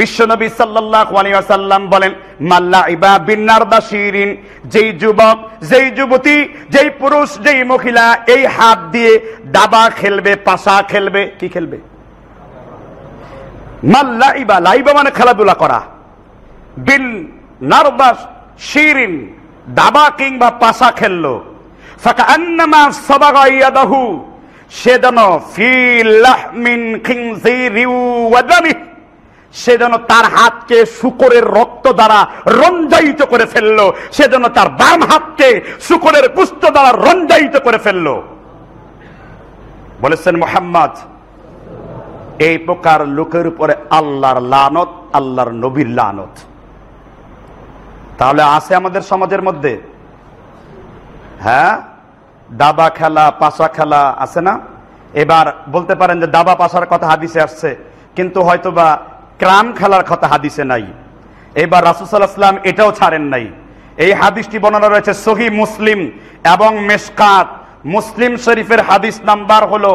বিশ্বনবী সাল্লাল্লাহু আলাইহি ওয়াসাল্লাম বলেন মাল্লা ইবা বিন্নার দাশিরিন যেই যুবক যেই যুবতী যেই পুরুষ যেই মহিলা এই হাত দিয়ে দাবা খেলবে পাশা খেলবে কি খেলবে মাল্লা ইবা লাইবা মানে খেলাধুলা করা বিল নারদাস শিরিন দাবা কিংবা পাশা খেললো ফাকান্নামা আন্নামা সাবাগা ইয়াদাহু সে যেন ফি লাহমিন খিনজিরি ওয়া দামিহি সে যেন তার হাতকে শুকরের রক্ত দ্বারা রঞ্জায়িত করে ফেললো সে যেন তার বাম হাতকে শুকরের পুস্ত দ্বারা রঞ্জায়িত করে ফেললো বলেছেন মোহাম্মদ এই প্রকার লোকের উপরে আল্লাহর লানত আল্লাহর নবীর লানত তাহলে আছে আমাদের সমাজের মধ্যে হ্যাঁ দাবা খেলা পাশা খেলা আছে না এবার বলতে পারেন যে দাবা পাশার কথা হাদিসে আসছে কিন্তু হয়তোবা ক্রাম খেলার কথা হাদিসে নাই এবার রাসুসাল্লাহাম এটাও ছাড়েন নাই এই হাদিসটি বর্ণনা রয়েছে সহি মুসলিম এবং মেসকাত মুসলিম শরীফের হাদিস নাম্বার হলো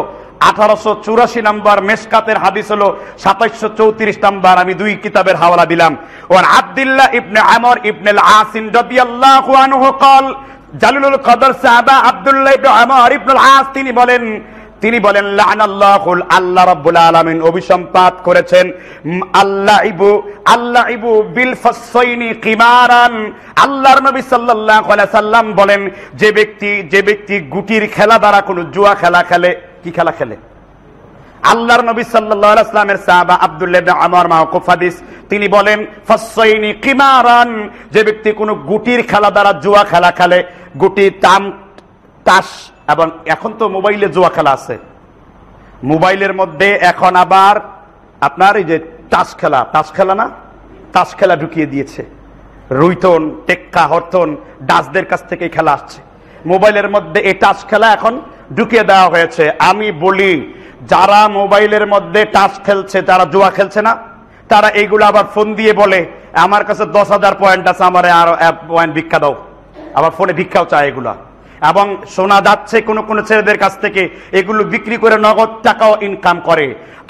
আঠারোশো চুরাশি নাম্বার মেসকাতের হাদিস হলো সাতাইশো চৌত্রিশ নাম্বার আমি দুই কিতাবের হাওলা দিলাম ওর আব্দুল্লাহ ইবনে আমর ইবনে আসিন রাদিয়াল্লাহু আনহু কল জালুলুল কদর সাহাবা আব্দুল্লাহ ইবনে আমর ইবনুল আস তিনি বলেন তিনি বলেন আল্লাহ রাব্বুল আলামিন অভিসম্পাত করেছেন আল্লাহ আল্লাহ বিল কিমারান আল্লাহর নবী সাল্লাল্লাহু আলাইহি সাল্লাম বলেন যে ব্যক্তি যে ব্যক্তি গুটির খেলা দ্বারা কোনো জুয়া খেলা খেলে কি খেলা খেলে আল্লাহর নবী সাল্লাল্লাহু আলাইহি সাল্লামের সাহাবা আব্দুল্লাহ ইবনে আমর মাওকুফ হাদিস তিনি বলেন ফাসাইনি কিমারান যে ব্যক্তি কোনো গুটির খেলা দ্বারা জুয়া খেলা খেলে গুটি তাম তাস এবং এখন তো মোবাইলে জুয়া খেলা আছে মোবাইলের মধ্যে এখন আবার আপনার এই যে তাস খেলা তাস খেলা না তাস খেলা ঢুকিয়ে দিয়েছে রুইতন টেক্কা হর্তন ডাসদের কাছ থেকে খেলা আসছে মোবাইলের মধ্যে এই টাচ খেলা এখন ঢুকিয়ে দেওয়া হয়েছে আমি বলি যারা মোবাইলের মধ্যে টাচ খেলছে তারা জুয়া খেলছে না তারা এইগুলো আবার ফোন দিয়ে বলে আমার কাছে দশ হাজার পয়েন্ট আছে আমার আর পয়েন্ট ভিক্ষা দাও আবার ফোনে ভিক্ষাও চায় এগুলা এবং শোনা যাচ্ছে কোন কোন ছেলেদের কাছ থেকে এগুলো বিক্রি করে নগদ টাকাও ইনকাম করে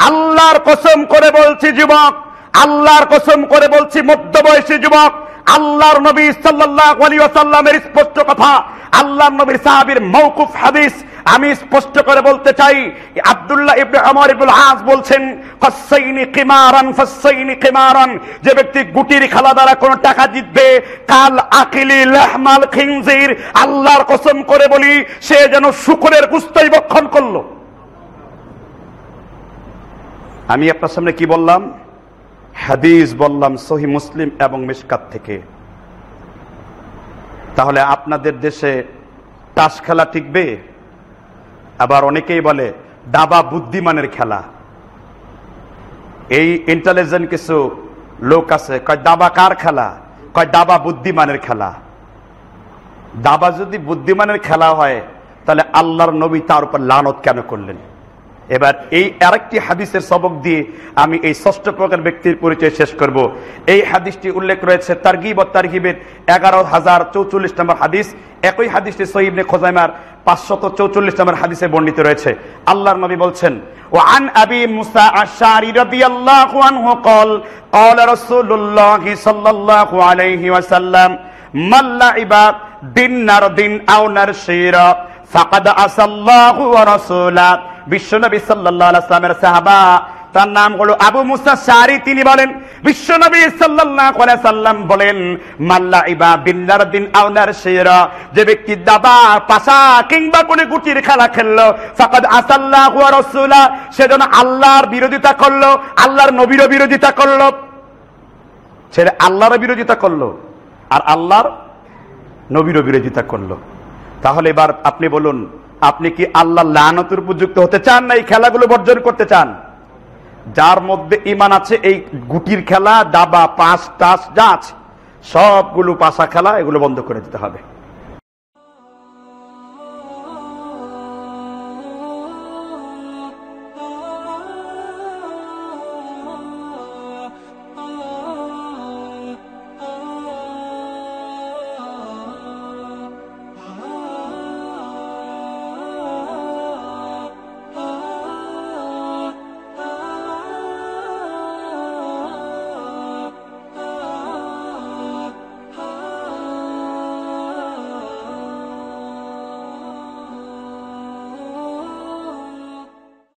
আল্লাহর কসম করে বলছি যুবক আল্লাহর কসম করে বলছি মধ্যবয়সী যুবক আল্লাহর নবী সাল্লাহ আলী আসাল্লামের স্পষ্ট কথা আল্লাহ নবীর সাহাবির মৌকুফ হাদিস আমি স্পষ্ট করে বলতে চাই আব্দুল্লাহ ইবনে আমর ইবুল আজ বলছেন ফাসাইনি কিমারান ফাসাইনি কিমারান যে ব্যক্তি গুটির খেলা দ্বারা কোনো টাকা জিতবে কাল আকিলি লাহমাল খিনজির আল্লাহর কসম করে বলি সে যেন শুকুরের গুস্তই বক্ষণ করলো আমি আপনার সামনে কি বললাম হাদিস বললাম সহি মুসলিম এবং মিশকাত থেকে তাহলে আপনাদের দেশে তাস খেলা টিকবে আবার অনেকেই বলে দাবা বুদ্ধিমানের খেলা এই ইন্টেলিজেন্ট কিছু লোক আছে কয় দাবা কার খেলা কয় দাবা বুদ্ধিমানের খেলা দাবা যদি বুদ্ধিমানের খেলা হয় তাহলে আল্লাহর নবী তার উপর লানত কেন করলেন এবার এই আরেকটি হাদিসের সবক দিয়ে আমি এই ষষ্ঠ প্রকার ব্যক্তির পরিচয় শেষ করব এই হাদিসটি উল্লেখ রয়েছে তার্গিব তার্গিবের এগারো হাজার চৌচল্লিশ নম্বর হাদিস একই হাদিসটি সহিবনে খোজাইমার পাঁচশত চৌচল্লিশ নম্বর হাদিসে বর্ণিত রয়েছে আল্লাহর নবী বলছেন وعن أبي موسى الشعري رضي الله عنه قال قال رسول الله صلى الله عليه وسلم من لعب দিন নার দিন আউনার শিরা ফাকাদ আসাল্লাহু ওয়া রাসূলা বিশ্বনবী সাল্লাল্লাহু আলাইহি ওয়াসাল্লামের সাহাবা তার নাম হলো আবু মুসা সারি তিনি বলেন বিশ্বনবী সাল্লাল্লাহু আলাইহি সাল্লাম বলেন মাল্লা ইবা বিল্লার দিন আউনার শেরা যে ব্যক্তি দাবা পাশা কিংবা কোনো গুটির খেলা খেললো ফাকাদ আসাল্লাহু ওয়া রাসূলা সেজন আল্লাহর বিরোধিতা করলো আল্লাহর নবীর বিরোধিতা করলো ছেলে আল্লাহর বিরোধিতা করলো আর আল্লাহর নবীর বিরোধিতা করলো তাহলে এবার আপনি বলুন আপনি কি আল্লাহ লানতের উপযুক্ত হতে চান না এই খেলাগুলো বর্জন করতে চান যার মধ্যে ইমান আছে এই গুটির খেলা দাবা পাঁচ টাস যা আছে সবগুলো পাশা খেলা এগুলো বন্ধ করে দিতে হবে